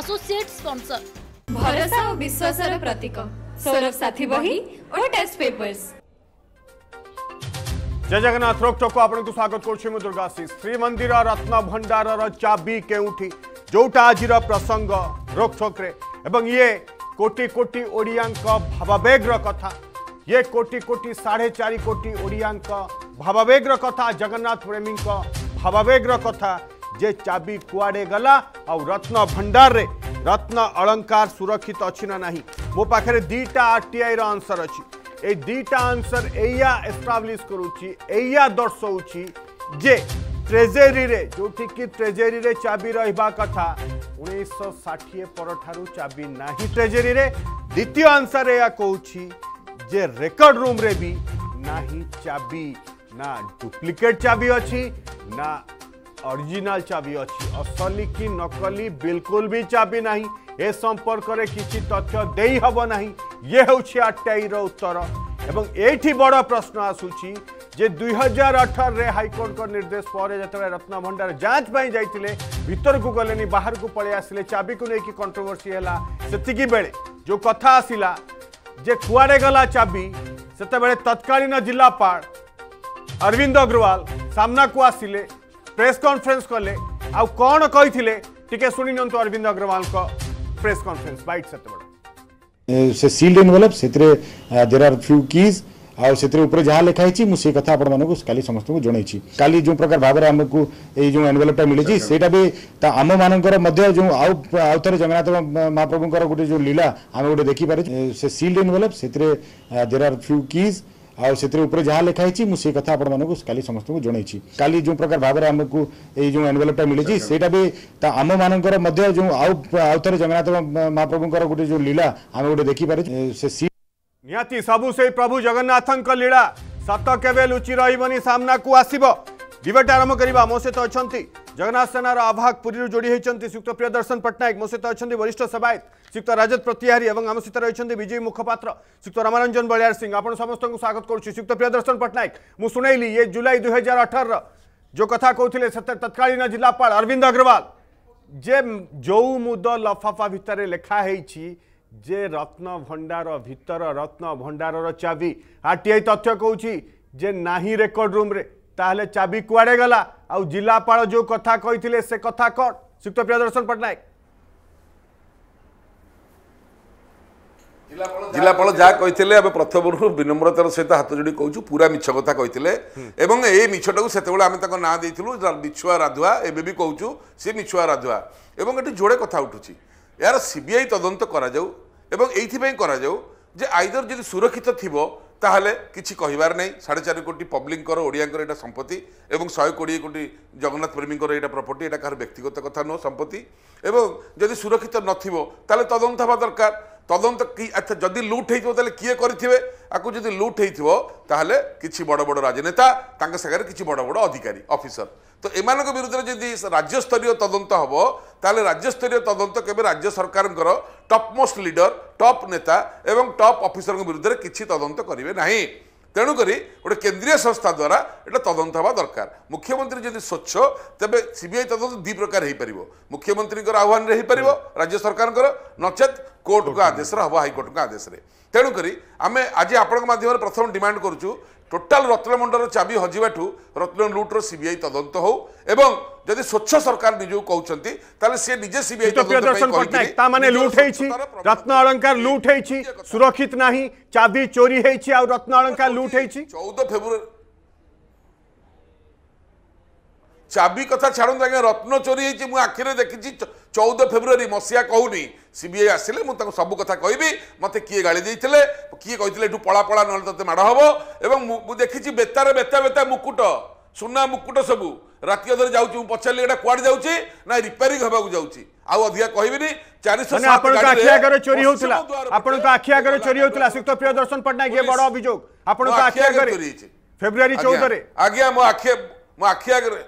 Associate sponsor भरोसा और विश्वास प्रतीक सौरभ साथी बही और टेस्ट पेपर्स जय जगन्नाथ रोक को आपको स्वागत करुँ दुर्गासी श्रीमंदिर रत्न भंडार चाबी के जोटा आज प्रसंग रोक एवं ये कोटि कोटि ओडिया भावाबेगर कथा ये कोटि कोटि साढ़े चार कोटि ओडिया भावाबेगर कथा जगन्नाथ प्रेमी भावाबेगर कथा जे चाबी कुआडे गला आउ रत्न भंडार रे रत्न अलंकार सुरक्षित अच्छी ना ना मो पाखे दीटा आर टी आई आंसर अच्छी ए दीटा आंसर एया एस्टाब्लीश करूची एया दर्शाऊची जे ट्रेजेरी रे जो कि ट्रेजेरी रे चाबी रहबा कथा 1960 परठारु चाबी नाही ट्रेजेरी रे द्वितीय आंसर एया कहूची जे रेकर्ड रूम रे भी नाही चाबी ना डुप्लिकेट चाबी अच्छी ना ओरिजिनल चाबी अच्छी असली कि नकली बिल्कुल भी चाबी ना ए संपर्क में किसी तथ्य दे हम ना ये हूँ आरटीआई रत्तर एवं ये बड़ प्रश्न आसूरी जे दुई हजार अठारे का निर्देश पर जो रत्नभंडार जांच जाते भितर को गले बाहर को पलि आसे चाबी को लेकिन कंट्रोवर्सी है बेले जो कथा आसला जे कड़े गला चाबी से तत्कालीन जिलापा अरविंद अग्रवाल सामना को आसिले प्रेस कॉन्फ्रेंस कले आउ कही शुणी Arvind Agrawal press conference byte से से सील्ड एनवलप से देर आर फ्यू कीज आउ से ऊपर जहाँ लिखाई मुझे से कथा आपको कल समस्त को जन कल जो प्रकार भाव में आमको ये एनवेलपटा मिली अच्छा। से आम मानकर आउथे जगन्नाथ महाप्रभुरा गोटे जो लीला आम गोटे देखिपारे से सिल्ड एनवलप से देर आर फ्यू कीज़ ଆଉ ସେଥିରେ ଉପରେ ଯାହା ଲେଖା ହେଇଛି ମୁଁ ସେଇ କଥା ଆପଣମାନଙ୍କୁ କାଲି ସମସ୍ତଙ୍କୁ ଜଣେଇଛି କାଲି ଯେଉଁ ପ୍ରକାର ଭାବରେ ଆମକୁ ଏଇ ଯେଉଁ ଏନଭେଲପ୍ଟା ମିଳିଛି ସେଇଟା ବି ତା ଆମମାନଙ୍କର ମଧ୍ୟ ଯେଉଁ ଆଉ ଆଉ ଥରେ ଜଗନ୍ନାଥ ମହାପ୍ରଭୁଙ୍କର ଗୋଟେ ଯେଉଁ ଲୀଳା ଆମେ ଗୋଟେ ଦେଖିପାରୁଛୁ ସେ ନିହାତି ସବୁ ସେଇ ପ୍ରଭୁ ଜଗନ୍ନାଥଙ୍କ ଲୀଳା ସତ କେବେ ଲୁଚି ରହିବନି ସାମ୍ନାକୁ ଆସିବ डिबेट आरंभ करवा मो सहित अच्छा जगन्नाथ सेनार आभाग पुरी जोड़ी होती श्रीयुक्त प्रिय दर्शन पट्टनायक मो सहित अच्छा वरिष्ठ सेवायत श्रीक्त राजत प्रतिहारी आम सहित रही विजयी मुखपात्र श्रीक्त रामरंजन बलियार सिंह आप समस्त को स्वागत करुक्त प्रिय दर्शन पट्टनायक मुझेली ये जुलाई दुई हजार अठर जो कथ कहते तत्कालीन जिलापा अरविंद अग्रवाल जे जो मुद लफाफा भितर लेखाही जे रत्न भंडार भितर रत्न भंडारर चाबी आर टी आई तथ्य कौन जे ना रेकर्ड रूम्रे ତାହେଲେ ଚାବି କୁଆଡ଼େ ଗଲା ଆଉ ଜିଲ୍ଲାପାଳ ଯେଉଁ କଥା କହିଥିଲେ ସେ କଥା କ'ଣ ଶ୍ରୀକ୍ତ ପ୍ରିୟଦର୍ଶନ ପଟ୍ଟନାୟକ ଜିଲ୍ଲାପାଳ ଯାହା କହିଥିଲେ ଆମେ ପ୍ରଥମରୁ ବିନମ୍ରତାର ସହିତ ହାତ ଯୋଡ଼ି କହୁଛୁ ପୁରା ମିଛ କଥା କହିଥିଲେ ଏବଂ ଏଇ ମିଛଟାକୁ ସେତେବେଳେ ଆମେ ତାଙ୍କ ନାଁ ଦେଇଥିଲୁ ମିଛୁଆ ରାଧୁଆ ଏବେ ବି କହୁଛୁ ସେ ମିଛୁଆ ରାଧୁଆ ଏବଂ ଏଠି ଯୋଡ଼େ କଥା ଉଠୁଛି ଏହାର ସିବିଆଇ ତଦନ୍ତ କରାଯାଉ ଏବଂ ଏଇଥିପାଇଁ କରାଯାଉ ଯେ ଆଇଦର ଯଦି ସୁରକ୍ଷିତ ଥିବ ତାହେଲେ କିଛି କହିବାର ନାହିଁ ସାଢ଼େ ଚାରି କୋଟି ପବ୍ଲିକଙ୍କର ଓଡ଼ିଆଙ୍କର ଏଇଟା ସମ୍ପତ୍ତି ଏବଂ ଶହେ କୋଡ଼ିଏ କୋଟି ଜଗନ୍ନାଥ ପ୍ରେମୀଙ୍କର ଏଇଟା ପ୍ରପର୍ଟି ଏଇଟା କାହାର ବ୍ୟକ୍ତିଗତ କଥା ନୁହଁ ସମ୍ପତ୍ତି ଏବଂ ଯଦି ସୁରକ୍ଷିତ ନଥିବ ତାହେଲେ ତଦନ୍ତ ହେବା ଦରକାର তদন্ত কি আচ্ছা যদি লুট হয়েছিল তাহলে কিয়ে করে আকু যদি লুট হয়েছিল তাহলে কিছু বড় বড় রাজনেতা তাঙ্ক সাগরে কিছু বড় বড় অধিকারী অফিসর তো এমানক বিরুদ্ধে যদি রাজ্যস্তরীয় তদন্ত হব তাহলে রাজ্যস্তরীয় তদন্ত কেবে রাজ্য সরকারঙ্কর টপমোস্ট লিডর টপ নেতা এবং টপ অফিসরঙ্ক বিরুদ্ধে কিছু তদন্ত করবে না ତେଣୁକରି ଗୋଟେ କେନ୍ଦ୍ରୀୟ ସଂସ୍ଥା ଦ୍ୱାରା ଏଇଟା ତଦନ୍ତ ହେବା ଦରକାର ମୁଖ୍ୟମନ୍ତ୍ରୀ ଯଦି ସ୍ୱଚ୍ଛ ତେବେ ସି ବି ଆଇ ତଦନ୍ତ ଦୁଇ ପ୍ରକାର ହେଇପାରିବ ମୁଖ୍ୟମନ୍ତ୍ରୀଙ୍କର ଆହ୍ୱାନରେ ହେଇପାରିବ ରାଜ୍ୟ ସରକାରଙ୍କର ନଚେତ୍ କୋର୍ଟଙ୍କ ଆଦେଶରେ ହେବ ହାଇକୋର୍ଟଙ୍କ ଆଦେଶରେ তেণুকরি আমি আজ আপনার মাধ্যমে প্রথম ডিমান্ড করছু টোটাল রত্নমণ্ডল চাবি হজিবাঠু রত্ন লুট্র সিবিআই তদন্ত হোক এবং যদি স্বচ্ছ সরকার নিজকে কৌছন্তি তাহলে সে নিজে সিবিআই তদন্ত দর্শন পট্টনাক তা মানে লুট হইছি রত্ন অলংকার লুট হইছি সুরক্ষিত নাহি চাবি চোরি হইছি আর রত্ন অলংকার লুট হইছি 14 ফেব্রুয়ারি ଚାବି କଥା ଛାଡ଼ନ୍ତୁ ଆଜ୍ଞା ରତ୍ନ ଚୋରି ହେଇଛି ମୁଁ ଆଖିରେ ଦେଖିଛି ଚଉଦ ଫେବୃଆରୀ ମସିହା କହୁନି ସିବିଆଇ ଆସିଲେ ମୁଁ ତାଙ୍କୁ ସବୁ କଥା କହିବି ମୋତେ କିଏ ଗାଳି ଦେଇଥିଲେ କିଏ କହିଥିଲେ ଏଠୁ ପଳା ପଳା ନହେଲେ ତୋତେ ମାଡ଼ ହେବ ଏବଂ ମୁଁ ଦେଖିଛି ବେତାର ବେତା ବେତା ମୁକୁଟ ସୁନା ମୁକୁଟ ସବୁ ରାତି ଅଧରେ ଯାଉଛି ମୁଁ ପଚାରିଲି ଏଇଟା କୁଆଡ଼େ ଯାଉଛି ନା ରିପେୟାରିଂ ହେବାକୁ ଯାଉଛି ଆଉ ଅଧିକା କହିବିନି ଚାରିଶହ ଫେବୃଆରୀ ଚଉଦରେ ଆଜ୍ଞା ମୋ ଆଖି ମୋ ଆଖି ଆଗରେ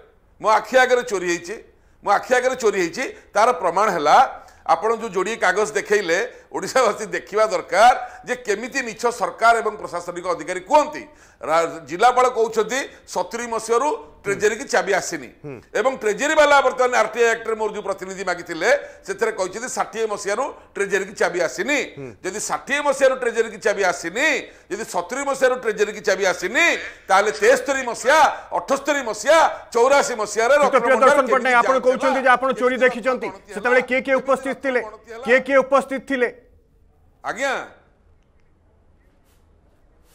ମୋ ଆଖି ଆଗରେ ଚୋରି ହେଇଛି ମୋ ଆଖି ଆଗରେ ଚୋରି ହେଇଛି ତାର ପ୍ରମାଣ ହେଲା ଆପଣ ଯେଉଁ ଯୋଡ଼ିଏ କାଗଜ ଦେଖେଇଲେ ଓଡ଼ିଶାବାସୀ ଦେଖିବା ଦରକାର ଯେ କେମିତି ମିଛ ସରକାର ଏବଂ ପ୍ରଶାସନିକ ଅଧିକାରୀ କୁହନ୍ତି ଜିଲ୍ଲାପାଳ କହୁଛନ୍ତି ସତୁରି ମସିହାରୁ ଟ୍ରେଜେରୀକି ଚାବି ଆସିନି ଏବଂ ଟ୍ରେଜେରୀ ବାଲା ବର୍ତ୍ତମାନ ଆର୍ଟିଆଇ ଆକ୍ଟରେ ମୋର ଯେଉଁ ପ୍ରତିନିଧି ମାଗିଥିଲେ ସେଥିରେ କହିଛନ୍ତି ଷାଠିଏ ମସିହାରୁ ଟ୍ରେଜେରୀକି ଚାବି ଆସିନି ଯଦି ଷାଠିଏ ମସିହାରୁ ଟ୍ରେଜେରୀକି ଚାବି ଆସିନି ଯଦି ସତୁରି ମସିହାରୁ ଟ୍ରେଜେରୀକି ଚାବି ଆସିନି ତାହେଲେ ତେସ୍ତରୀ ମସିହା ଅଠସ୍ତରୀ ମସିହା ଚଉରାଶୀ ମସିହାରେ ଆପଣ କହୁଛନ୍ତି ଯେ ଆପଣ ଚୋରି ଦେଖିଛନ୍ତି ସେତେବେଳେ କିଏ କିଏ ଉପସ୍ଥିତ ଥିଲେ କିଏ କିଏ ଉପସ୍ଥିତ ଥିଲେ ଆଜ୍ଞା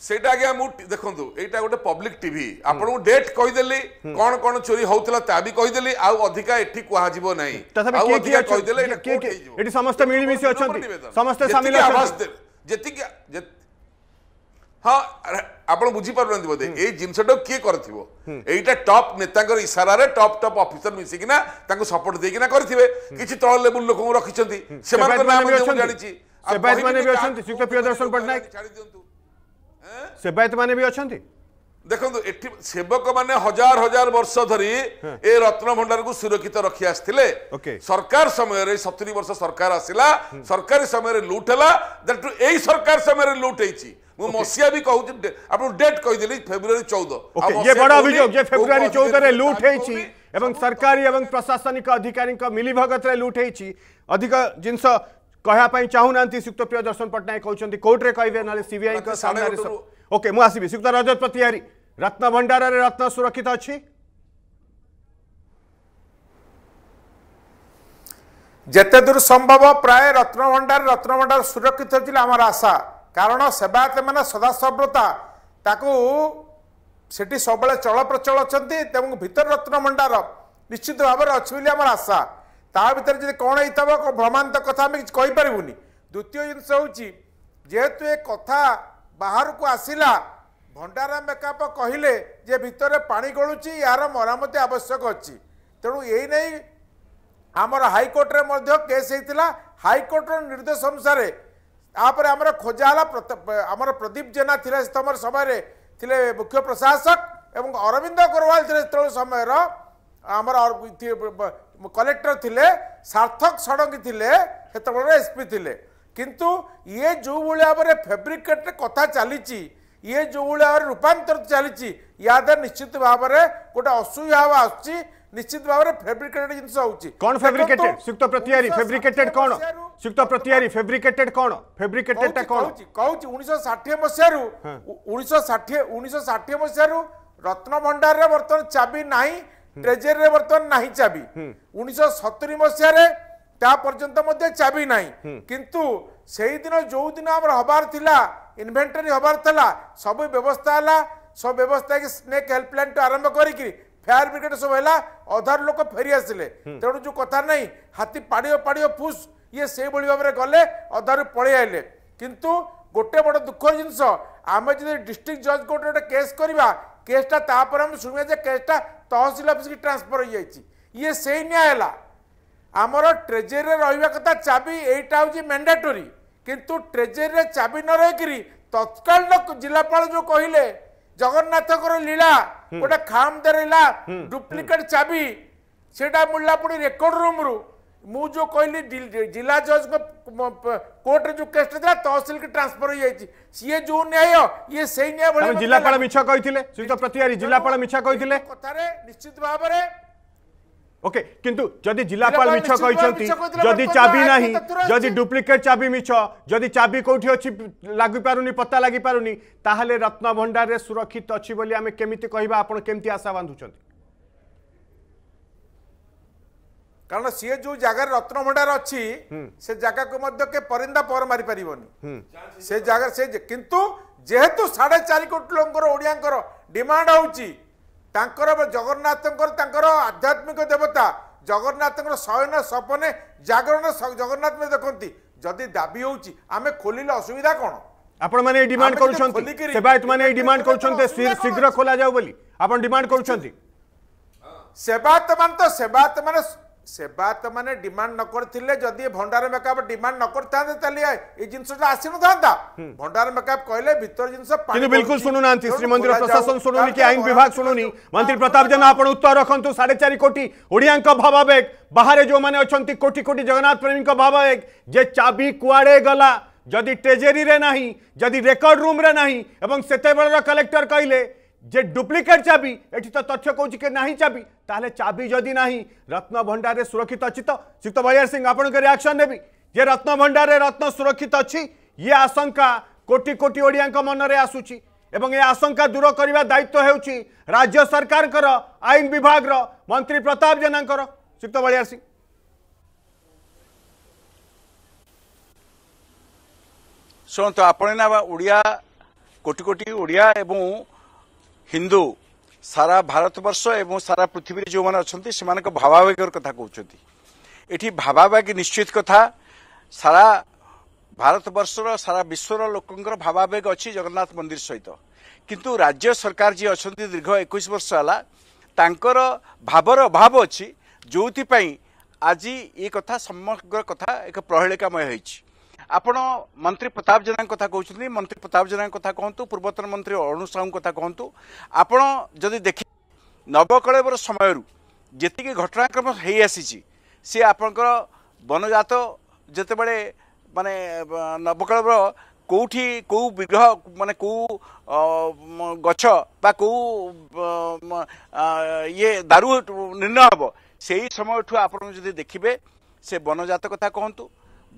ସେଇଟା ଆଜ୍ଞା ମୁଁ ଦେଖନ୍ତୁ ଏଇଟା ଗୋଟେ ପବ୍ଲିକ ଟିଭି ଆପଣଙ୍କୁ ଡେଟ୍ କହିଦେଲି କଣ କଣ ଚୋରି ହଉଥିଲା ତା ବି କହିଦେଲି ଆଉ ଅଧିକା ଏଠି କୁହାଯିବ ନାହିଁ ଆଉ ଅଧିକା କହିଦେଲେ ଏଠି ସମସ୍ତେ ମିଳିମିଶି ଅଛନ୍ତି ସମସ୍ତେ ସାମିଲ ଅଛନ୍ତି ଯେତିକି ହଁ ଆପଣ ବୁଝିପାରୁନାହାନ୍ତି ବୋଧେ ଏଇ ଜିନିଷଟାକୁ କିଏ କରିଥିବ ଏଇଟା ଟପ୍ ନେତାଙ୍କର ଇସାରାରେ ଟପ୍ ଟପ୍ ଅଫିସର ମିଶିକିନା ତାଙ୍କୁ ସପୋର୍ଟ ଦେଇକିନା କରିଥିବେ କିଛି ତଳ ଲେବୁଲ ଲୋକଙ୍କୁ ରଖିଛନ୍ତି ସେମାନଙ୍କର ନାମ ଜାଣିଛି ସେବାୟତମାନେ ବି ଅଛନ୍ତି ଶ୍ରୀଯୁକ୍ତ ପ୍ରିୟଦର୍ଶନ ପଟ୍ଟନାୟକ ସେବାୟତମାନେ ବି ଅଛନ୍ତି ଦେଖନ୍ତୁ ଏଠି ସେବକମାନେ ହଜାର ହଜାର ବର୍ଷ ଧରି ଏ ରତ୍ନ ଭଣ୍ଡାରକୁ ସୁରକ୍ଷିତ ରଖି ଆସିଥିଲେ ସରକାର ସମୟରେ ସତୁରି ବର୍ଷ ସରକାର ଆସିଲା ସରକାରୀ ସମୟରେ ଲୁଟ୍ ହେଲା ଯେଠୁ ଏଇ ସରକାର ସମୟରେ ଲୁଟ୍ ହେଇଛି ମୁଁ ମସିହା ବି କହୁଛି ଆପଣଙ୍କୁ ଡେଟ୍ କହିଦେଲି ଫେବୃଆରୀ ଚଉଦ ବଡ଼ ଅଭିଯୋଗ ଯେ ଫେବୃଆରୀ ଚଉଦରେ ଲୁଟ୍ ହେଇଛି ଏବଂ ସରକାରୀ ଏବଂ ପ୍ରଶାସନିକ ଅଧିକାରୀଙ୍କ ମିଲିଭଗତରେ ଲୁଟ୍ ହେଇଛି ଅଧିକ ଜିନିଷ କହିବା ପାଇଁ ଚାହୁଁନାହାନ୍ତି ସୁକ୍ତ ପ୍ରିୟ ଦର୍ଶନ ପଟ୍ଟନାୟକ କହୁଛନ୍ତି କୋର୍ଟରେ କହିବେ ନହେଲେ ସିବିଆଇଙ୍କ ସାମ୍ନାରେ ଓକେ ମୁଁ ଆସିବି ସୁକ୍ତ ରଜତ ପ୍ରତିହାରୀ ରତ୍ନ ଭଣ୍ଡାରରେ ରତ୍ନ ସୁରକ୍ଷିତ ଅଛି ଯେତେ ଦୂର ସମ୍ଭବ ପ୍ରାୟ ରତ୍ନଭଣ୍ଡାର ରତ୍ନଭଣ୍ଡାର ସୁରକ୍ଷିତ ଥିଲା ଆମର ଆଶା କାରଣ ସେବାୟତମାନେ ସଦାସବ୍ରତା ତାକୁ ସେଠି ସବୁବେଳେ ଚଳପ୍ରଚଳ ଅଛନ୍ତି ଏବଂ ଭିତର ରତ୍ନଭଣ୍ଡାର ନିଶ୍ଚିତ ଭାବରେ ଅଛି ବୋଲି ଆମର ଆଶା ତା ଭିତରେ ଯଦି କ'ଣ ହେଇଥିବ ଭ୍ରମାନ୍ତ କଥା ଆମେ କିଛି କହିପାରିବୁନି ଦ୍ୱିତୀୟ ଜିନିଷ ହେଉଛି ଯେହେତୁ ଏ କଥା ବାହାରକୁ ଆସିଲା ଭଣ୍ଡାରା ମେକାପ କହିଲେ ଯେ ଭିତରେ ପାଣି ଗଳୁଛି ଏହାର ମରାମତି ଆବଶ୍ୟକ ଅଛି ତେଣୁ ଏଇ ନେଇ ଆମର ହାଇକୋର୍ଟରେ ମଧ୍ୟ କେସ୍ ହେଇଥିଲା ହାଇକୋର୍ଟର ନିର୍ଦ୍ଦେଶ ଅନୁସାରେ ତାପରେ ଆମର ଖୋଜା ହେଲା ଆମର ପ୍ରଦୀପ ଜେନା ଥିଲେ ସେତମର ସମୟରେ ଥିଲେ ମୁଖ୍ୟ ପ୍ରଶାସକ ଏବଂ ଅରବିନ୍ଦ ଅଗ୍ରୱାଲ ଥିଲେ ସେତେବେଳେ ସମୟର ଆମର कलेक्टर थिले सार्थक षडंगी थिले सेतेबेले एसपी थिले किंतु ये जो भाया भाव फैब्रिकेट कथा चली ये जो भाव रूपांतर चली निश्चित भाव में गोटे असुविधा आस निश्चित भाव में फैब्रिकेटेड जिनस होची कोन सुक्त प्रत्यारी फैब्रिकेटेड कोन सुक्त प्रत्यारी फैब्रिकेटेड कोन फैब्रिकेटेड ता कोन कहउची 1960 मसिया रु रत्न भंडार रे चाबी नाही ट्रेजरी रे वर्तमान नाही चाबी 1970 मसिया रे ता पर्यंत मध्ये चाबी नाही किंतु सेही दिन जो दिन हमर हबार थिला इन्व्हेंटरी हबार थला सब व्यवस्था आला सब व्यवस्था के स्नेक हेल्पलाइन तो आरंभ करी कि फायर ब्रिगेड सब हैला अधर लोक फेरी आसिले तेणु जो कथा नाही हाथी पाड़ियो पाड़ियो फुस ये सेभली भाव गले अधर पड़े आइले किंतु गोटे बड़ दुख जिनस आम जो डिस्ट्रिक्ट जज कोर्ट गोटे केस करवा केसटा तापर आम शुणा जे केसटा ତହସିଲ ଅଫିସ୍କୁ ଟ୍ରାନ୍ସଫର୍ ହୋଇଯାଇଛି ଇଏ ସେଇ ନିଆଁ ହେଲା ଆମର ଟ୍ରେଜେରୀରେ ରହିବା କଥା ଚାବି ଏଇଟା ହେଉଛି ମ୍ୟାଣ୍ଡେଟୋରୀ କିନ୍ତୁ ଟ୍ରେଜେରୀରେ ଚାବି ନ ରହିକିରି ତତ୍କାଳୀନ ଜିଲ୍ଲାପାଳ ଯେଉଁ କହିଲେ ଜଗନ୍ନାଥଙ୍କର ଲୀଳା ଗୋଟେ ଖାମ୍ ଦେଲା ଡୁପ୍ଲିକେଟ୍ ଚାବି ସେଇଟା ମିଳିଲା ପୁଣି ରେକର୍ଡ଼ ରୁମ୍ରୁ मुझे कहली जिला जज कोर्ट जो केस तहसिल की ट्रांसफर हो जाए सी जो न्याय ये से न्याय भाई जिलापाल मिछ कहते श्रीयुक्त प्रतिहारी जिलापाल मिछ कहते कथार निश्चित भाव में ओके किंतु जदि जिलापाल मिछ कहते जदि चाबी ना जदि डुप्लिकेट चाबी मिछ जदि चाबी कौटी अच्छी लगी पारुनी पत्ता लगी पार नहीं रत्न भंडार सुरक्षित अच्छी आम हमें कह आप आपण आशा बांधुचंती কারণ সি যে জায়গায় রত্নভণ্ডার অছি সে জায়গা মধ্যে কে পরিন্দা পর মারি পারিবনি সে জায়গা সে কিন্তু যেহেতু সাড়ে চারি কোটি লোকর ওড়িয়াঙ্কর ডিমান্ড হচ্ছে তাঁকর জগন্নাথঙ্কর তাঁকর আধ্যাত্মিক দেবতা জগন্নাথঙ্কর শয়ন সপনে জাগরণ জগন্নাথ দেখতে যদি দাবি হচ্ছে আমি খোলিলে অসুবিধা কোণ আপনার ডিমান্ড করছেন মানে এই ডিমান্ড করছেন শীঘ্র খোলা যাও বলি আপন ডিমান্ড করছেন সেবায়ত মানে তো সেবায়ত মানে सेवा तो मैंने न करते जदि भंडार मेकअप डिमाण नक जिनसा आसी ना हम्म। भंडार मेकअप कहले भर जिन बिल्कुल शुणुना श्रीमंदिर प्रशासन शुणुनि कि आईन विभाग शुणुनि मंत्री प्रताप जेना आप उत्तर रखुद साढ़े चार कोटी ओडिया भावाबेग बाहर जो मैंने अच्छा कोटी कोटि जगन्नाथ प्रेमी भावाबेग जे चबी कड़े गला जदि ट्रेजेरी ना जदि रेकर्ड रूम्रे ना से कलेक्टर कहले जे डुप्लिकेट चाबी एटी तो तथ्य कौच के ना चाबी ताले चाबी जदि ना रत्न भंडारे सुरक्षित अच्छी तो श्रीक्त बलिहार सिंह आप रिएक्शन देवी जे रत्न भंडारे रत्न सुरक्षित अच्छी ये आशंका कोटि कोटि ओडिया मनरे आसूब ए आशंका दूर करने दायित्व हो राज्य सरकार आईन विभाग मंत्री प्रताप जेना श्रीक्त बलिहार सिंह शुणु तो आपणे ना ओडिया कोटि कोटी ओडिया ହିନ୍ଦୁ ସାରା ଭାରତବର୍ଷ ଏବଂ ସାରା ପୃଥିବୀରେ ଯେଉଁମାନେ ଅଛନ୍ତି ସେମାନଙ୍କ ଭାବାବେଗର କଥା କହୁଛନ୍ତି ଏଠି ଭାବାବେଗ ନିଶ୍ଚିତ କଥା ସାରା ଭାରତବର୍ଷର ସାରା ବିଶ୍ୱର ଲୋକଙ୍କର ଭାବାବେଗ ଅଛି ଜଗନ୍ନାଥ ମନ୍ଦିର ସହିତ କିନ୍ତୁ ରାଜ୍ୟ ସରକାର ଯିଏ ଅଛନ୍ତି ଦୀର୍ଘ ଏକୋଇଶ ବର୍ଷ ହେଲା ତାଙ୍କର ଭାବର ଅଭାବ ଅଛି ଯେଉଁଥିପାଇଁ ଆଜି ଏ କଥା ସମଗ୍ର କଥା ଏକ ପ୍ରହେଳିକାମୟ ହୋଇଛି ଆପଣ ମନ୍ତ୍ରୀ ପ୍ରତାପ ଜେନାଙ୍କ କଥା କହୁଛନ୍ତି ମନ୍ତ୍ରୀ ପ୍ରତାପ ଜେନାଙ୍କ କଥା କହନ୍ତୁ ପୂର୍ବତନ ମନ୍ତ୍ରୀ ଅରୁଣ ସାହୁଙ୍କ କଥା କହନ୍ତୁ ଆପଣ ଯଦି ଦେଖି ନବକଳେବର ସମୟରୁ ଯେତିକି ଘଟଣାକ୍ରମ ହେଇଆସିଛି ସିଏ ଆପଣଙ୍କର ବନଜାତ ଯେତେବେଳେ ମାନେ ନବକଳେବର କେଉଁଠି କେଉଁ ବିଗ୍ରହ ମାନେ କେଉଁ ଗଛ ବା କେଉଁ ଇଏ ଦାରୁ ନିର୍ଣ୍ଣୟ ହେବ ସେଇ ସମୟଠୁ ଆପଣ ଯଦି ଦେଖିବେ ସେ ବନଜାତ କଥା କହନ୍ତୁ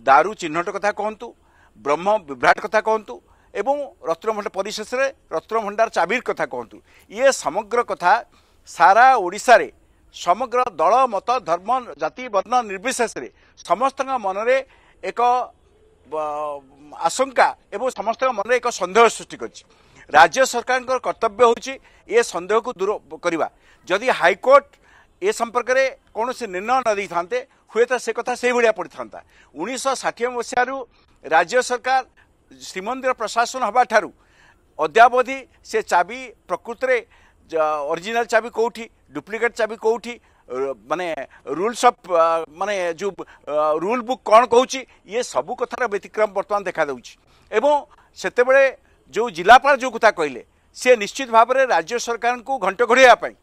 ଦାରୁ ଚିହ୍ନଟ କଥା କହନ୍ତୁ ବ୍ରହ୍ମ ବିଭ୍ରାଟ କଥା କହନ୍ତୁ ଏବଂ ରତ୍ନଭଣ୍ଡା ପରିଶେଷରେ ରତ୍ନଭଣ୍ଡାର ଚାବିର କଥା କହନ୍ତୁ ଇଏ ସମଗ୍ର କଥା ସାରା ଓଡ଼ିଶାରେ ସମଗ୍ର ଦଳ ମତ ଧର୍ମ ଜାତି ବର୍ଣ୍ଣ ନିର୍ବିଶେଷରେ ସମସ୍ତଙ୍କ ମନରେ ଏକ ଆଶଙ୍କା ଏବଂ ସମସ୍ତଙ୍କ ମନରେ ଏକ ସନ୍ଦେହ ସୃଷ୍ଟି କରିଛି ରାଜ୍ୟ ସରକାରଙ୍କର କର୍ତ୍ତବ୍ୟ ହେଉଛି ଏ ସନ୍ଦେହକୁ ଦୂର କରିବା ଯଦି ହାଇକୋର୍ଟ ଏ ସମ୍ପର୍କରେ କୌଣସି ନିର୍ଣ୍ଣୟ ନ ଦେଇଥାନ୍ତେ ହୁଏତ ସେ କଥା ସେହିଭଳିଆ ପଡ଼ିଥାନ୍ତା ଉଣେଇଶହ ଷାଠିଏ ମସିହାରୁ ରାଜ୍ୟ ସରକାର ଶ୍ରୀମନ୍ଦିର ପ୍ରଶାସନ ହେବାଠାରୁ ଅଦ୍ୟାବଧି ସେ ଚାବି ପ୍ରକୃତରେ ଅରିଜିନାଲ ଚାବି କେଉଁଠି ଡୁପ୍ଲିକେଟ୍ ଚାବି କେଉଁଠି ମାନେ ରୁଲ୍ସ ଅଫ୍ ମାନେ ଯେଉଁ ରୁଲ୍ ବୁକ୍ କ'ଣ କହୁଛି ଇଏ ସବୁ କଥାର ବ୍ୟତିକ୍ରମ ବର୍ତ୍ତମାନ ଦେଖାଦେଉଛି ଏବଂ ସେତେବେଳେ ଯେଉଁ ଜିଲ୍ଲାପାଳ ଯେଉଁ କଥା କହିଲେ ସେ ନିଶ୍ଚିତ ଭାବରେ ରାଜ୍ୟ ସରକାରଙ୍କୁ ଘଣ୍ଟ ଘୋଡ଼େଇବା ପାଇଁ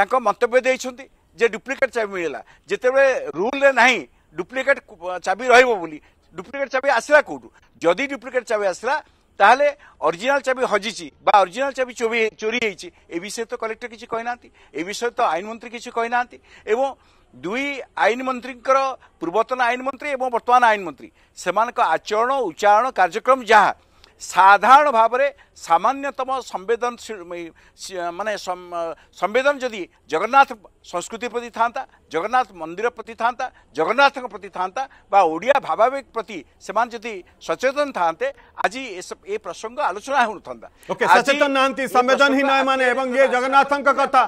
ତାଙ୍କ ମନ୍ତବ୍ୟ ଦେଇଛନ୍ତି ଯେ ଡୁପ୍ଲିକେଟ୍ ଚାବି ମିଳିଲା ଯେତେବେଳେ ରୁଲ୍ରେ ନାହିଁ ଡୁପ୍ଲିକେଟ୍ ଚାବି ରହିବ ବୋଲି ଡୁପ୍ଲିକେଟ୍ ଚାବି ଆସିଲା କେଉଁଠୁ ଯଦି ଡୁପ୍ଲିକେଟ୍ ଚାବି ଆସିଲା ତାହେଲେ ଅରିଜିନାଲ୍ ଚାବି ହଜିଛି ବା ଅରିଜିନାଲ୍ ଚାବି ଚୋରି ଚୋରି ହେଇଛି ଏ ବିଷୟରେ ତ କଲେକ୍ଟର କିଛି କହିନାହାନ୍ତି ଏ ବିଷୟରେ ତ ଆଇନମନ୍ତ୍ରୀ କିଛି କହିନାହାନ୍ତି ଏବଂ ଦୁଇ ଆଇନ ମନ୍ତ୍ରୀଙ୍କର ପୂର୍ବତନ ଆଇନ ମନ୍ତ୍ରୀ ଏବଂ ବର୍ତ୍ତମାନ ଆଇନ ମନ୍ତ୍ରୀ ସେମାନଙ୍କ ଆଚରଣ ଉଚ୍ଚାରଣ କାର୍ଯ୍ୟକ୍ରମ ଯାହା साधारण भावे सामान्यतम संवेदन माने संवेदन जति जगन्नाथ संस्कृति प्रति जगन्नाथ मन्दिर प्रति जगन्नाथ प्रति ओडिया भावाविक प्रति सचेतन थाहा आज ए प्रसंग आलोचना हुन सचेत ये हिँड्नु कथा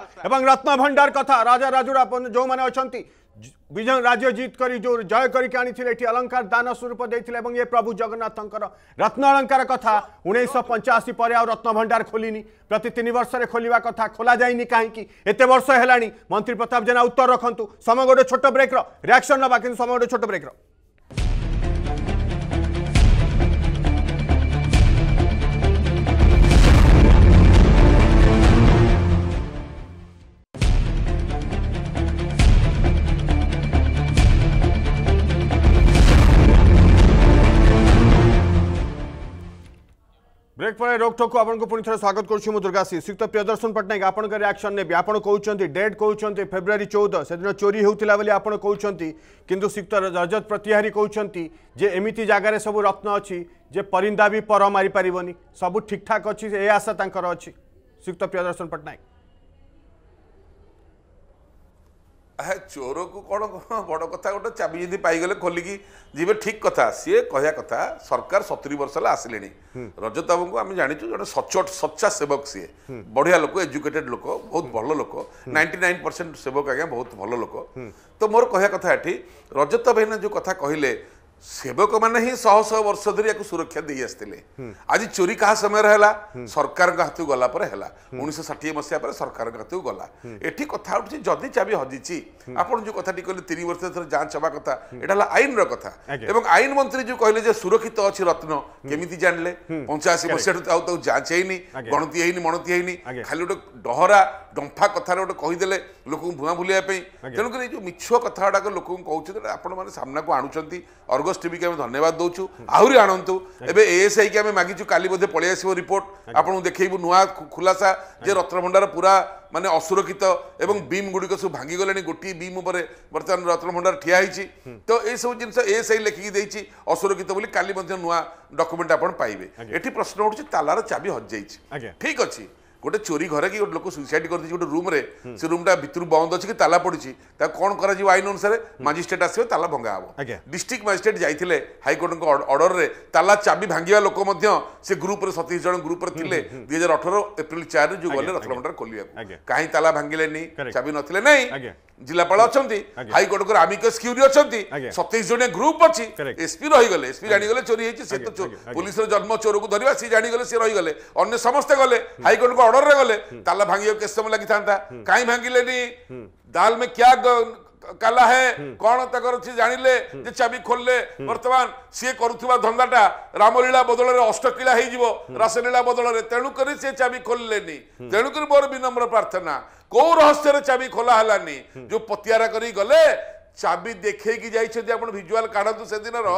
रत्न भण्डार कथा राजा राजुड़ा जो अनि राज्य विज जो जय करके आनि अलंकार दान स्वरूप देते ये प्रभु जगन्नाथ रत्न अलंकार कथा उन्नीस पंचाशी पर रत्न भंडार खोलि प्रति तीन वर्ष खोल कथा खोल जाए कहीं एते वर्ष है मंत्री प्रताप जेना उत्तर समय गोटे छोटो ब्रेक र ना कि समय गोटे छोट ब्रेक र ब्रेक पर रोकठोक को आपको पुणि थे स्वागत करुँ दुर्गाशी श्रीयुक्त प्रियदर्शन पट्टनायक आप रियाक्शन ने आप कौन डेट कौन फेब्रुआरी चौदह से दिन चोरी होता आप कौन किंतु श्रीयुक्त रजत प्रतिहारी कौन जे एमती जगार सब रत्न अच्छी जे परिंदा भी पर मारी पार नहीं सब ठीक ठाक अच्छी ए आशा अच्छी श्रीयुक्त प्रियदर्शन पट्टनायक ଚୋରକୁ କ'ଣ କ'ଣ ବଡ଼ କଥା ଗୋଟେ ଚାବି ଯଦି ପାଇଗଲେ ଖୋଲିକି ଯିବେ ଠିକ୍ କଥା ସିଏ କହିବା କଥା ସରକାର ସତୁରି ବର୍ଷ ହେଲା ଆସିଲେଣି ରଜତ ବାବୁଙ୍କୁ ଆମେ ଜାଣିଛୁ ଜଣେ ସଚୋଟ ସଚ୍ଚା ସେବକ ସିଏ ବଢ଼ିଆ ଲୋକ ଏଜୁକେଟେଡ୍ ଲୋକ ବହୁତ ଭଲ ଲୋକ ନାଇଣ୍ଟି ନାଇନ୍ ପରସେଣ୍ଟ ସେବକ ଆଜ୍ଞା ବହୁତ ଭଲ ଲୋକ ତ ମୋର କହିବା କଥା ଏଠି ରଜତ ଭାଇନା ଯେଉଁ କଥା କହିଲେ ସେବକମାନେ ହିଁ ଶହ ଶହ ବର୍ଷ ଧରି ଏହାକୁ ସୁରକ୍ଷା ଦେଇ ଆସିଥିଲେ ଆଜି ଚୋରି କାହା ସମୟରେ ହେଲା ସରକାରଙ୍କ ହାତକୁ ଗଲା ପରେ ହେଲା ଉଣେଇଶହ ଷାଠିଏ ମସିହା ପରେ ସରକାରଙ୍କ ହାତକୁ ଗଲା ଏଠି କଥା ଉଠୁଛି ଯଦି ଚାବି ହଜିଛି ଆପଣ ଯେଉଁ କଥାଟି କହିଲେ ତିନି ବର୍ଷ ଧର ଯାଞ୍ଚ ହେବା କଥା ଏଟା ହେଲା ଆଇନର କଥା ଏବଂ ଆଇନ ମନ୍ତ୍ରୀ ଯେଉଁ କହିଲେ ଯେ ସୁରକ୍ଷିତ ଅଛି ରତ୍ନ କେମିତି ଜାଣିଲେ ପଞ୍ଚାଅଶୀ ମସିହାଠୁ ଆଉ ତାକୁ ଯାଞ୍ଚ ହେଇନି ଗଣତି ହେଇନି ମଣତି ହେଇନି ଖାଲି ଗୋଟେ ଡହରା ଡମ୍ଫା କଥାରେ ଗୋଟେ କହିଦେଲେ ଲୋକଙ୍କୁ ଭୁଆଁ ବୁଲିବା ପାଇଁ ତେଣୁକରି ଏଇ ଯେଉଁ ମିଛୁଆ ଗୁଡାକ ଲୋକଙ୍କୁ କହୁଛନ୍ତି ଆପଣମାନେ ସାମ୍ନାକୁ ଆଣୁଛନ୍ତି ଅର୍ଗ ସନ୍ତୋଷ ଟିଭିକି ଆମେ ଧନ୍ୟବାଦ ଦେଉଛୁ ଆହୁରି ଆଣନ୍ତୁ ଏବେ ଏଏସ୍ଆଇକି ଆମେ ମାଗିଛୁ କାଲି ବୋଧେ ପଳେଇ ଆସିବ ରିପୋର୍ଟ ଆପଣଙ୍କୁ ଦେଖେଇବୁ ନୂଆ ଖୁଲାସା ଯେ ରତ୍ନଭଣ୍ଡାର ପୁରା ମାନେ ଅସୁରକ୍ଷିତ ଏବଂ ବିମ୍ ଗୁଡ଼ିକ ସବୁ ଭାଙ୍ଗିଗଲେଣି ଗୋଟିଏ ବିମ୍ ଉପରେ ବର୍ତ୍ତମାନ ରତ୍ନଭଣ୍ଡାର ଠିଆ ହେଇଛି ତ ଏସବୁ ଜିନିଷ ଏଏସ୍ଆଇ ଲେଖିକି ଦେଇଛି ଅସୁରକ୍ଷିତ ବୋଲି କାଲି ମଧ୍ୟ ନୂଆ ଡକୁମେଣ୍ଟ ଆପଣ ପାଇବେ ଏଠି ପ୍ରଶ୍ନ ଉଠୁଛି ତାଲାର ଚାବି ହଜିଯାଇଛି ଠିକ୍ ଅଛି ଗୋଟେ ଚୋରି ଘରେ କି ଗୋଟେ ଲୋକ ସୁଇସାଇଡ୍ କରିଦେଇଛି ଗୋଟେ ରୁମ୍ରେ ସେ ରୁମ୍ଟା ଭିତରୁ ବନ୍ଦ ଅଛି କି ତାଲା ପଡ଼ିଛି ତାକୁ କ'ଣ କରାଯିବ ଆଇନ ଅନୁସାରେ ମାଜିଷ୍ଟ୍ରେଟ୍ ଆସିବେ ତାଲା ଭଙ୍ଗା ହେବ ଡିଷ୍ଟ୍ରିକ୍ଟ ମାଜିଷ୍ଟ୍ରେଟ୍ ଯାଇଥିଲେ ହାଇକୋର୍ଟଙ୍କ ଅର୍ଡ଼ରରେ ତାଲା ଚାବି ଭାଙ୍ଗିବା ଲୋକ ମଧ୍ୟ ସେ ଗ୍ରୁପ୍ରେ ସତେଇଶ ଜଣ ଗ୍ରୁପ୍ରେ ଥିଲେ ଦୁଇ ହଜାର ଅଠର ଏପ୍ରିଲ ଚାରିରୁ ଯେଉଁ ଗଲେ ରଥଲମଣ୍ଡର ଖୋଲିବାକୁ କାହିଁ ତାଲା ଭାଙ୍ଗିଲେନି ଚାବି ନଥିଲେ ନାହିଁ ଜିଲ୍ଲାପାଳ ଅଛନ୍ତି ହାଇକୋର୍ଟଙ୍କର ଆମିକସ୍ କ୍ୟୁରି ଅଛନ୍ତି ସତେଇଶ ଜଣିଆ ଗ୍ରୁପ୍ ଅଛି ଏସ୍ପି ରହିଗଲେ ଏସ୍ପି ଜାଣିଗଲେ ଚୋରି ହେଇଛି ସେ ତ ପୋଲିସର ଜନ୍ମ ଚୋରକୁ ଧରିବା ସେ ଜାଣିଗଲେ ସେ ରହିଗଲେ ଅନ୍ୟ ସମସ୍ତେ ଗଲେ ହାଇକୋର୍ଟଙ୍କ ବର୍ଡରରେ ଗଲେ ତାଲା ଭାଙ୍ଗିବାକୁ କେତେ ସମୟ ଲାଗିଥାନ୍ତା କାହିଁ ଭାଙ୍ଗିଲେନି ଦାଲ ମେ କ୍ୟା କାଲା ହେ କଣ ତାଙ୍କର ସେ ଜାଣିଲେ ଯେ ଚାବି ଖୋଲିଲେ ବର୍ତ୍ତମାନ ସିଏ କରୁଥିବା ଧନ୍ଦାଟା ରାମଲୀଳା ବଦଳରେ ଅଷ୍ଟକିଳା ହେଇଯିବ ରାସଲୀଳା ବଦଳରେ ତେଣୁକରି ସେ ଚାବି ଖୋଲିଲେନି ତେଣୁକରି ମୋର ବିନମ୍ର ପ୍ରାର୍ଥନା କୋଉ ରହସ୍ୟରେ ଚାବି ଖୋଲା ହେଲାନି ଯୋଉ ପତିଆରା କରି ଗଲେ ଚାବି ଦେଖେଇକି ଯାଇଛନ୍ତି ଆପଣ ଭିଜୁଆଲ କାଢ଼ନ୍ତୁ ସେଦିନର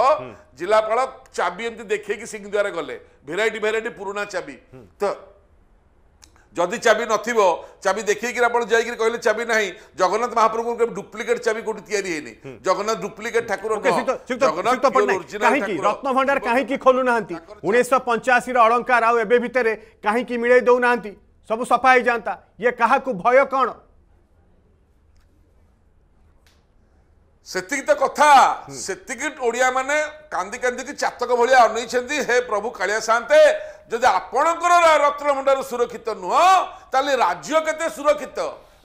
ଜିଲ୍ଲାପାଳ ଚାବି ଏମିତି ଦେଖେଇକି ସିଂହଦ୍ୱାର ଗଲେ ଭେରାଇଟି ଭେରାଇଟି ପୁରୁଣା ଚାବି ତ जदि चाबी नथिबो चाबी देखिए आपण जाइए कहले चाबी नाही जगन्नाथ महाप्रभु के डुप्लीकेट चाबी कोठी तयारी हेनी जगन्नाथ डुप्लीकेट ठाकुर जगन्नाथ काहीकी रत्न भंडार काहीकी खोलु नाहंती 1985 रो अलंकार आउ एबे भितरे काहीकी मिले दउ नाहंती सब सफाई हे जानता ये काहा को भय कोन ସେତିକି ତ କଥା ସେତିକି ଓଡ଼ିଆମାନେ କାନ୍ଦି କାନ୍ଦିକି ଚାତକ ଭଳିଆ ଅନେଇଛନ୍ତି ହେ ପ୍ରଭୁ କାଳିଆ ସାନ୍ତେ ଯଦି ଆପଣଙ୍କର ରତ୍ନଭଣ୍ଡାର ସୁରକ୍ଷିତ ନୁହଁ ତାହେଲେ ରାଜ୍ୟ କେତେ ସୁରକ୍ଷିତ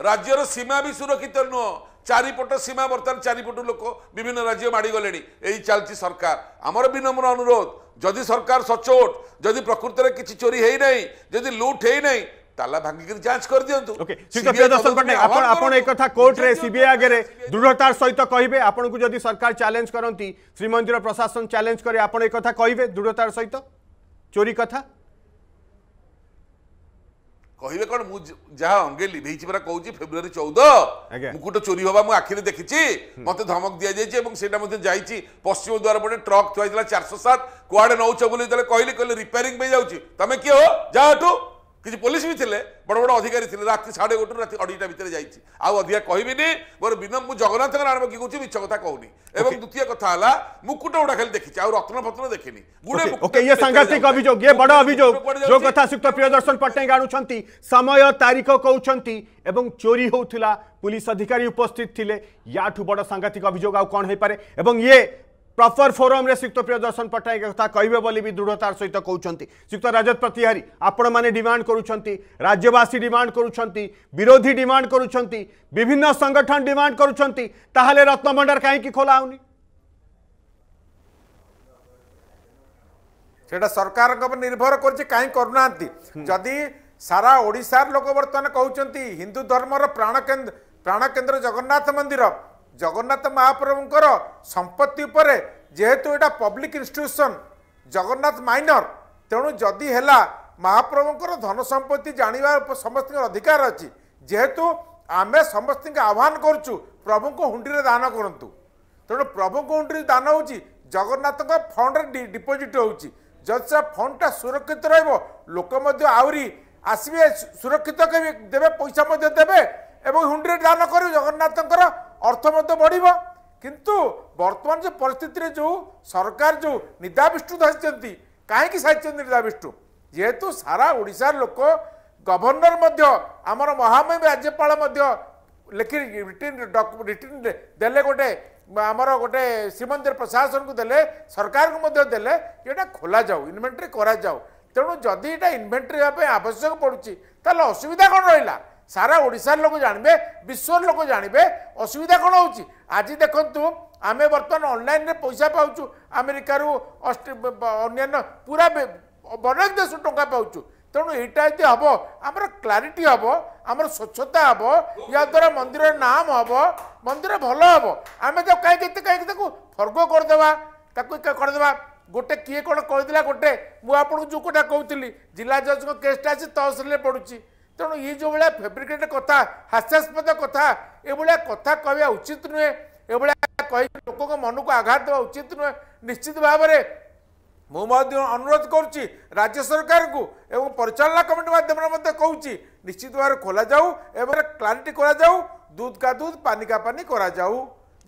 ରାଜ୍ୟର ସୀମା ବି ସୁରକ୍ଷିତ ନୁହଁ ଚାରିପଟ ସୀମା ବର୍ତ୍ତମାନ ଚାରିପଟୁ ଲୋକ ବିଭିନ୍ନ ରାଜ୍ୟ ମାଡ଼ିଗଲେଣି ଏଇ ଚାଲିଛି ସରକାର ଆମର ବିନମ୍ର ଅନୁରୋଧ ଯଦି ସରକାର ସଚୋଟ ଯଦି ପ୍ରକୃତରେ କିଛି ଚୋରି ହେଇନାହିଁ ଯଦି ଲୁଟ୍ ହେଇନାହିଁ ତାଲା ଭାଙ୍ଗିକି ଯାଞ୍ଚ କରିଦିଅନ୍ତୁ ଓକେ ଶ୍ରୀଯୁକ୍ତ ପ୍ରିୟଦର୍ଶନ ପଟ୍ଟନାୟକ ଆପଣ ଆପଣ ଏ କଥା କୋର୍ଟରେ ସିବିଆଇ ଆଗରେ ଦୃଢ଼ତାର ସହିତ କହିବେ ଆପଣଙ୍କୁ ଯଦି ସରକାର ଚ୍ୟାଲେଞ୍ଜ କରନ୍ତି ଶ୍ରୀମନ୍ଦିର ପ୍ରଶାସନ ଚ୍ୟାଲେଞ୍ଜ କରି ଆପଣ ଏ କଥା କହିବେ ଦୃଢ଼ତାର ସହିତ ଚୋରି କଥା କହିବେ କ'ଣ ମୁଁ ଯାହା ଅଙ୍ଗେ ଲିଭେଇଛି ପରା କହୁଛି ଫେବୃଆରୀ ଚଉଦ ମୁକୁଟ ଚୋରି ହବା ମୁଁ ଆଖିରେ ଦେଖିଛି ମୋତେ ଧମକ ଦିଆଯାଇଛି ଏବଂ ସେଇଟା ମଧ୍ୟ ଯାଇଛି ପଶ୍ଚିମ ଦ୍ୱାର ପଟେ ଟ୍ରକ୍ ଥୁଆଇଥିଲା ଚାରିଶହ ସାତ କୁଆଡ଼େ ନେଉଛ ବୋଲି ଯେତେବେଳେ କହିଲି କହିଲେ ରିପେୟାରିଂ ପାଇଁ ଯାଉଛି ତମେ କିଏ ହୋ ଯାହା ଏଠୁ কিছু ପୋଲିସ ବି ଥିଲେ ବଡ଼ ବଡ଼ ଅଧିକାରୀ ଥିଲେ ରାତି ସାଢ଼େ ଗୋଟେରୁ ରାତି ଅଢ଼େଇଟା ଭିତରେ ଯାଇଛି ଆଉ ଅଧିକା କହିବିନି ମୋର ବିନମ୍ର ମୁଁ ଜଗନ୍ନାଥଙ୍କର ଆରମ୍ଭ କି କହୁଛି ମିଛ କଥା କହୁନି ଏବଂ ଦ୍ୱିତୀୟ କଥା ହେଲା ମୁକୁଟ ଗୁଡ଼ା ଖାଲି ଦେଖିଛି ଆଉ ରତ୍ନ ଫତ୍ନ ଦେଖିନି ଗୁଡ଼େ ଓକେ ଇଏ ସାଂଘାତିକ ଅଭିଯୋଗ ଇଏ ବଡ଼ ଅଭିଯୋଗ ଯୋଉ କଥା ଯୁକ୍ତ ପ୍ରିୟଦର୍ଶନ ପଟ୍ଟନାୟକ ଆଣୁଛନ୍ତି ସମୟ ତାରିଖ କହୁଛନ୍ତି ଏବଂ ଚୋରି ହେଉଥିଲା পুলিশ অধিকারী উপস্থিত থিলে ইয়াঠু বড় সাংঘাতিক অভিযোগ আউ কোণ হয়ে পারে এবং ইয়ে ପ୍ରପର୍ ଫୋରମ୍ରେ ଶ୍ରୀଯୁକ୍ତ ପ୍ରିୟଦର୍ଶନ ପଟ୍ଟନାୟକ କଥା କହିବେ ବୋଲି ବି ଦୃଢ଼ତାର ସହିତ କହୁଛନ୍ତି ଶ୍ରୀଯୁକ୍ତ ରଜତ ପ୍ରତିହାରୀ ଆପଣମାନେ ଡିମାଣ୍ଡ କରୁଛନ୍ତି ରାଜ୍ୟବାସୀ ଡିମାଣ୍ଡ କରୁଛନ୍ତି ବିରୋଧୀ ଡିମାଣ୍ଡ କରୁଛନ୍ତି ବିଭିନ୍ନ ସଂଗଠନ ଡିମାଣ୍ଡ କରୁଛନ୍ତି ତାହେଲେ ରତ୍ନଭଣ୍ଡାର କାହିଁକି ଖୋଲା ହେଉନି সেটা সরকারক নির্ভর করছে কাই করুনা যদি সারা ওড়শার লোক বর্তমানে কুমার হিন্দু ধর্মর প্রাণকেন্দ্র প্রাণকেন্দ্র জগন্নাথ মন্দির ଜଗନ୍ନାଥ ମହାପ୍ରଭୁଙ୍କର ସମ୍ପତ୍ତି ଉପରେ ଯେହେତୁ ଏଇଟା ପବ୍ଲିକ ଇନଷ୍ଟିଚ୍ୟୁସନ୍ ଜଗନ୍ନାଥ ମାଇନର ତେଣୁ ଯଦି ହେଲା ମହାପ୍ରଭୁଙ୍କର ଧନ ସମ୍ପତ୍ତି ଜାଣିବା ସମସ୍ତଙ୍କର ଅଧିକାର ଅଛି ଯେହେତୁ ଆମେ ସମସ୍ତଙ୍କୁ ଆହ୍ୱାନ କରୁଛୁ ପ୍ରଭୁଙ୍କ ହୁଣ୍ଡିରେ ଦାନ କରନ୍ତୁ ତେଣୁ ପ୍ରଭୁଙ୍କ ହୁଣ୍ଡିରେ ଦାନ ହେଉଛି ଜଗନ୍ନାଥଙ୍କ ଫଣ୍ଡରେ ଡିପୋଜିଟ୍ ହେଉଛି ଯଦି ସେ ଫଣ୍ଡଟା ସୁରକ୍ଷିତ ରହିବ ଲୋକ ମଧ୍ୟ ଆହୁରି ଆସିବେ ସୁରକ୍ଷିତ କେବେ ଦେବେ ପଇସା ମଧ୍ୟ ଦେବେ ଏବଂ ହୁଣ୍ଡିରେ ଦାନ କରିବେ ଜଗନ୍ନାଥଙ୍କର অর্থ মধ্যে বড় কিন্তু বর্তমান যে পরিস্থিতিরে যে সরকার যে নিদাবিষ্টু সাজিଛନ୍ତି কাহিঁকি সাজিଛନ୍ତି নিদাবিষ্টু যেহেতু সারা ওড়িশার লোক গভর্নর মধ্য আমার মহামহিম রাজ্যপাল মধ্য ଲେଖି ରିଟିନ୍ ରିଟିନ୍ ଦେଲେ ଗୋଟେ ଆମର ଗୋଟେ ଶ୍ରୀମନ୍ଦିର ପ୍ରଶାସନକୁ ଦେଲେ ସରକାରଙ୍କୁ ମଧ୍ୟ ଦେଲେ ଏଇଟା ଖୋଲାଯାଉ ଇନଭେଣ୍ଟ୍ରି କରାଯାଉ ତେଣୁ ଯଦି ଏଇଟା ଇନଭେଣ୍ଟ୍ରି ହେବା ପାଇଁ ଆବଶ୍ୟକ ପଡ଼ୁଛି ତାହେଲେ ଅସୁବିଧା କ'ଣ ରହିଲା সারা ওড়িশার লোক জাঁবে বিশ্বর লোক জাঁবে অসুবিধা কোণ হচ্ছে আজ দেখুন আমি বর্তমান অনলাইনে পয়সা পাচ্ছু আমেরিকার অন্যান্য পুরা অনেক দেশ টঙ্কা পাচ্ছু তেমন এইটা যদি হব আমার ক্লারিটি হব আমার স্বচ্ছতা হব ইয়াদ্বারা মন্দিরের নাম হব মন্দির ভাল হব আমি তো কাইকি কাইকি তাকে ফর্গ করেদেবা তাকে করেদেবা গোটে কিয়ে কোণ কইদেলা গোটে মু আপনার যে কোটা কৌলি জেলা জজঙ্ কেসটা আসি তহসিলে পড়ুছি ତେଣୁ ଏଇ ଯେଉଁଭଳିଆ ଫେବ୍ରିକେଟ୍ କଥା ହାସ୍ୟାସ୍ପଦ କଥା ଏଭଳିଆ କଥା କହିବା ଉଚିତ ନୁହେଁ ଏଭଳିଆ କହିକି ଲୋକଙ୍କ ମନକୁ ଆଘାତ ଦେବା ଉଚିତ ନୁହେଁ ନିଶ୍ଚିତ ଭାବରେ ମୁଁ ମଧ୍ୟ ଅନୁରୋଧ କରୁଛି ରାଜ୍ୟ ସରକାରଙ୍କୁ ଏବଂ ପରିଚାଳନା କମିଟି ମାଧ୍ୟମରେ ମଧ୍ୟ କହୁଛି ନିଶ୍ଚିତ ଭାବରେ ଖୋଲାଯାଉ ଏବଂ କ୍ଲାରିଟି କରାଯାଉ ଦୁଧ କା ଦୁଧ ପାନି କା ପାନି କରାଯାଉ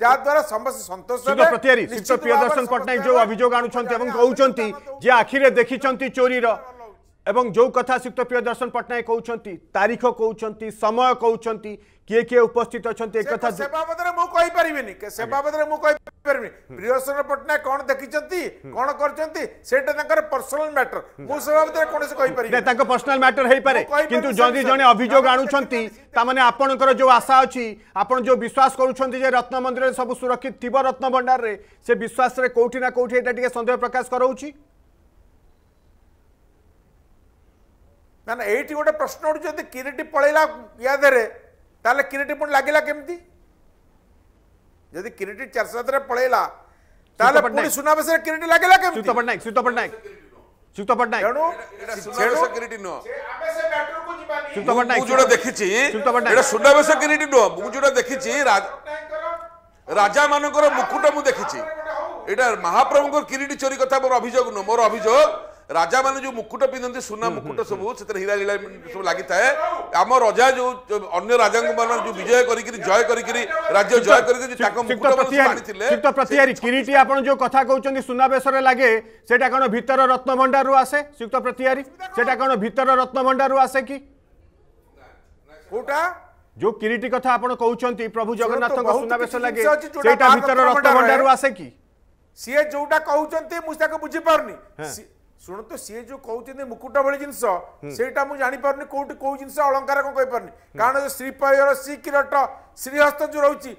ଯାହାଦ୍ୱାରା ସମସ୍ତେ ସନ୍ତୋଷ ପଟ୍ଟନାୟକ ଯେଉଁ ଅଭିଯୋଗ ଆଣୁଛନ୍ତି ଏବଂ କହୁଛନ୍ତି ଯେ ଆଖିରେ ଦେଖିଛନ୍ତି ଚୋରିର এবং যে কথা শিক্তপ্রিয় দর্শন পট্টনাক কৌন তারিখ কৌন সময় কৌন কি কি উপস্থিত অনেক একথা সে বাবদরে মু কই পারিবেনি সে বাবদরে মু কই পারিবেনি প্রিয়সর পট্টনাক কোন দেখিছন্তি কোন করছন্তি সেটা তাঙ্কর পার্সোনাল ম্যাটার মু সে বাবদরে কোন সে কই পারিবেনি না তাঙ্ক পার্সোনাল ম্যাটার হেই পারে কিন্তু যদি জনে অভিযোগ আনুছন্তি তা মানে আপনকৰ যে আশা আছে আপন যে বিশ্বাস করুছন্তি যে রত্ন মন্দিরে সব সুরক্ষিত থিব রত্ন ভণ্ডারে সে বিশ্বাসৰে কোটি না কোটি এটা টিকে সন্দেহ প্ৰকাশ কৰউছি ନା ଏଇଠି ଗୋଟେ ପ୍ରଶ୍ନ ଉଠୁଛି ଯଦି କିରିଟି ପଳେଇଲା ୟା ଦେହରେ ତାହେଲେ କିରିଟି ପୁଣି ଲାଗିଲା କେମିତି ଯଦି କିରିଟି ଚାରି ସାତରେ ପଳେଇଲା ତାହେଲେ ପୁଣି ସୁନାବେଶରେ କିରିଟି ଲାଗିଲା କେମିତି ସୁତ ପଟ୍ଟନାୟକ ସୁତ ପଟ୍ଟନାୟକ ସୁତ ପଟ୍ଟନାୟକ ତେଣୁ କିରିଟି ନୁହଁ ସୁତ ପଟ୍ଟନାୟକ ମୁଁ ଯୋଉଟା ଦେଖିଛି ଏଇଟା ସୁନାବେଶ କିରିଟି ନୁହଁ ମୁଁ ଯୋଉଟା ଦେଖିଛି ରାଜାମାନଙ୍କର ମୁକୁଟ ମୁଁ ଦେଖିଛି এটা মহাপ্রভুঙ্কর কিরিটি চোরি কথা মোর অভিযোগ নু মোর অভিযোগ राजा मान जो मुकुट पिंधन सुना मुकुट सब हीरा लीला सब लगी था आम रजा जो अन्य राजा मान जो विजय कर जय कर राज्य जय कर सुना लगे से भर रत्न भंडार आसे श्रीयुक्त प्रतिहारी से कौन भितर रत्न भंडार आसे कि जो किरीटी कथा आपण कहउछंती प्रभु जगन्नाथ को सुना बेस लागे सेटा भीतर रक्त भंडार आसे की सिए जोटा कहउछंती मुसे बुझी परनी ଶୁଣନ୍ତୁ ସିଏ ଯୋଉ କହୁଛନ୍ତି ମୁକୁଟ ଭଳି ଜିନିଷ ସେଇଟା ମୁଁ ଜାଣିପାରୁନି କୋଉଠି କୋଉ ଜିନିଷ ଅଳଙ୍କାର କଣ କହିପାରୁନି କାରଣ ଶ୍ରୀପାୟର ଶ୍ରୀ କିରଟ ଶ୍ରୀହସ୍ତ ଯୋଉ ରହୁଛି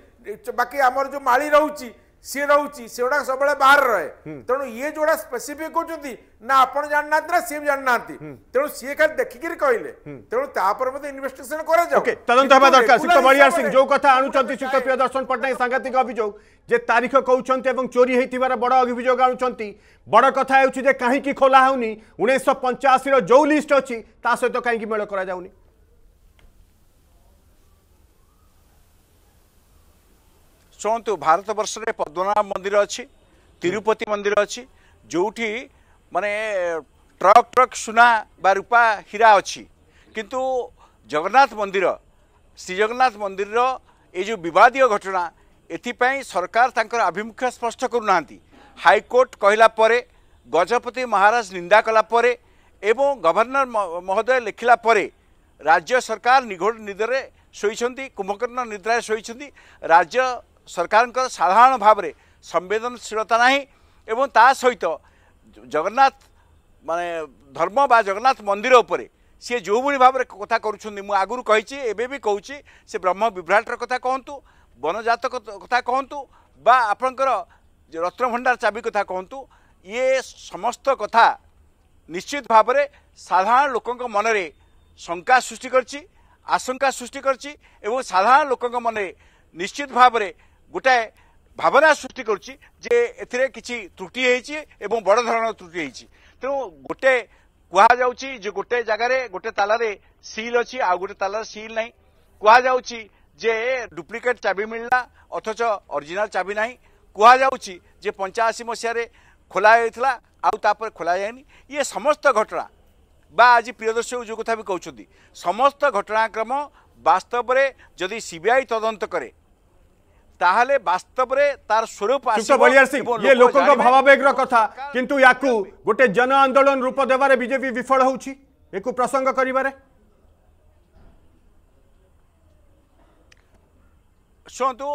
ବାକି ଆମର ଯୋଉ ମାଳି ରହୁଛି सी रोच से सब बाहर रहे हम्म। तेणु ये जोड़ा स्पेसिफिक होती ना आपड़ जाना ना सी हम्म। तेणु सी देखिक कहले हम्म। जो प्रिय दर्शन पट्टनायक सांघातिक अभियोग जे तारीख कौन और चोरी होती बड़ अभियोग आणुंट बड़ कहीं खोला होनीश पंचाशी जो लिस्ट अच्छी सहित कहीं मेल कर ଶୁଣନ୍ତୁ ଭାରତବର୍ଷରେ ପଦ୍ମନାଭ ମନ୍ଦିର ଅଛି ତିରୁପତି ମନ୍ଦିର ଅଛି ଯେଉଁଠି ମାନେ ଟ୍ରକ୍ ଟ୍ରକ୍ ସୁନା ବା ରୂପା ହୀରା ଅଛି କିନ୍ତୁ ଜଗନ୍ନାଥ ମନ୍ଦିର ଶ୍ରୀଜଗନ୍ନାଥ ମନ୍ଦିରର ଏ ଯେଉଁ ବିବାଦୀୟ ଘଟଣା ଏଥିପାଇଁ ସରକାର ତାଙ୍କର ଆଭିମୁଖ୍ୟ ସ୍ପଷ୍ଟ କରୁନାହାନ୍ତି ହାଇକୋର୍ଟ କହିଲା ପରେ ଗଜପତି ମହାରାଜ ନିନ୍ଦା କଲା ପରେ ଏବଂ ଗଭର୍ଣ୍ଣର ମହୋଦୟ ଲେଖିଲା ପରେ ରାଜ୍ୟ ସରକାର ନିଘୋ ନିଦରେ ଶୋଇଛନ୍ତି କୁମ୍ଭକର୍ଣ୍ଣ ନିଦ୍ରାରେ ଶୋଇଛନ୍ତି ରାଜ୍ୟ ସରକାରଙ୍କର ସାଧାରଣ ଭାବରେ ସମ୍ବେଦନଶୀଳତା ନାହିଁ ଏବଂ ତା ସହିତ ଜଗନ୍ନାଥ ମାନେ ଧର୍ମ ବା ଜଗନ୍ନାଥ ମନ୍ଦିର ଉପରେ ସିଏ ଯେଉଁଭଳି ଭାବରେ କଥା କରୁଛନ୍ତି ମୁଁ ଆଗରୁ କହିଛି ଏବେ ବି କହୁଛି ସେ ବ୍ରହ୍ମ ବିଭ୍ରାଟର କଥା କହନ୍ତୁ ବନଜାତ କଥା କହନ୍ତୁ ବା ଆପଣଙ୍କର ରତ୍ନଭଣ୍ଡାର ଚାବି କଥା କହନ୍ତୁ ଇଏ ସମସ୍ତ କଥା ନିଶ୍ଚିତ ଭାବରେ ସାଧାରଣ ଲୋକଙ୍କ ମନରେ ଶଙ୍କା ସୃଷ୍ଟି କରିଛି ଆଶଙ୍କା ସୃଷ୍ଟି କରିଛି ଏବଂ ସାଧାରଣ ଲୋକଙ୍କ ମନରେ ନିଶ୍ଚିତ ଭାବରେ ଗୋଟାଏ ଭାବନା ସୃଷ୍ଟି କରୁଛି ଯେ ଏଥିରେ କିଛି ତ୍ରୁଟି ହେଇଛି ଏବଂ ବଡ଼ ଧରଣର ତ୍ରୁଟି ହେଇଛି ତେଣୁ ଗୋଟେ କୁହାଯାଉଛି ଯେ ଗୋଟେ ଜାଗାରେ ଗୋଟେ ତାଲାରେ ସିଲ୍ ଅଛି ଆଉ ଗୋଟେ ତାଲାରେ ସିଲ୍ ନାହିଁ କୁହାଯାଉଛି ଯେ ଡୁପ୍ଲିକେଟ୍ ଚାବି ମିଳିଲା ଅଥଚ ଅରିଜିନାଲ୍ ଚାବି ନାହିଁ କୁହାଯାଉଛି ଯେ ପଞ୍ଚାଅଶୀ ମସିହାରେ ଖୋଲା ହୋଇଥିଲା ଆଉ ତାପରେ ଖୋଲାଯାଇନି ଇଏ ସମସ୍ତ ଘଟଣା ବା ଆଜି ପ୍ରିୟଦର୍ଶୀ ଯେଉଁ କଥା ବି କହୁଛନ୍ତି ସମସ୍ତ ଘଟଣାକ୍ରମ ବାସ୍ତବରେ ଯଦି ସିବିଆଇ ତଦନ୍ତ କରେ তাহলে বাস্তবরে তার স্বরূপ বলিয়ার সিং ইয়ে লোকঙ্ ভাবাবেগর কথা কিন্তু ইয়াকু গোটে জন আন্দোলন রূপ দেবারে বিজেপি বিফল হচ্ছে একু প্রসঙ্গ করিবারে শুনতু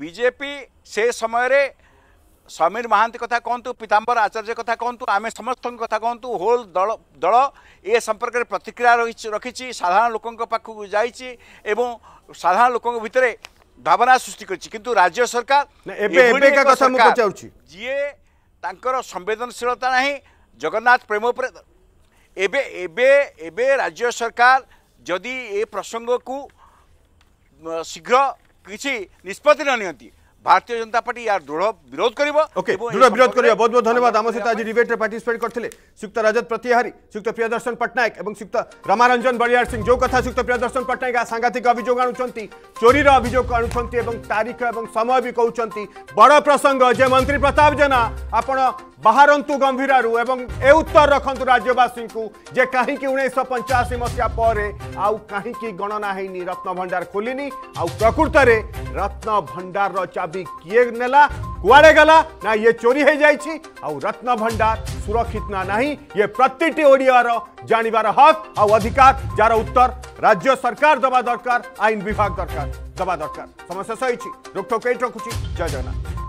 বিজেপি সে সময় সমীর মহান্তি কথা কুহতু পীতাম্বর আচার্য কথা কুহতু আমি সমস্ত কথা কুহতু হোল দল দল এ সম্পর্কের প্রতিক্রিয়া রয়েছে রকিছি সাধারণ লোক পাখু যাইছি এবং সাধারণ লোক ভিতরে ଭାବନା ସୃଷ୍ଟି କରିଛି କିନ୍ତୁ ରାଜ୍ୟ ସରକାର ଯିଏ ତାଙ୍କର ସମ୍ବେଦନଶୀଳତା ନାହିଁ ଜଗନ୍ନାଥ ପ୍ରେମ ଉପରେ ଏବେ ଏବେ ଏବେ ରାଜ୍ୟ ସରକାର ଯଦି ଏ ପ୍ରସଙ୍ଗକୁ ଶୀଘ୍ର କିଛି ନିଷ୍ପତ୍ତି ନ ନିଅନ୍ତି भारतीय जनता पार्टी यार दृढ़ विरोध कर दृढ़ विरोध कर बहुत बहुत धन्यवाद आम सहित आज डिबेट में पार्टिसिपेट करते सुक्त रजत प्रतिहारी सुक्त प्रियदर्शन पट्टनायक और सुक्त रामारंजन बलियार सिंह जो कथा सुक्त प्रियदर्शन पट्टनायक सांघातिक अभोग आणुचंती चोरीर अभियोग आणुचंती तारीख और समय भी कहउचंती बड़ प्रसंग जे मंत्री प्रताप जेना आप बाहर गंभीरारू एवं ए उत्तर रखंतु राज्यवासी को जे कहीं उन्नीस पंचाशी मसीहा पर आउ कहीं गणना है रत्न भंडार खोलिनी आकृत प्रकृत रत्न भंडार चाबी भी किए नेला कुआरे गला ना ये चोरी हो जाए रत्न भंडार सुरक्षित ना ना ये प्रति जानवर हक अधिकार जार उत्तर राज्य सरकार दवा दरकार आईन विभाग दरकार दवा दरकार समस्या सही रोकठोक रखुची जय जगन्नाथ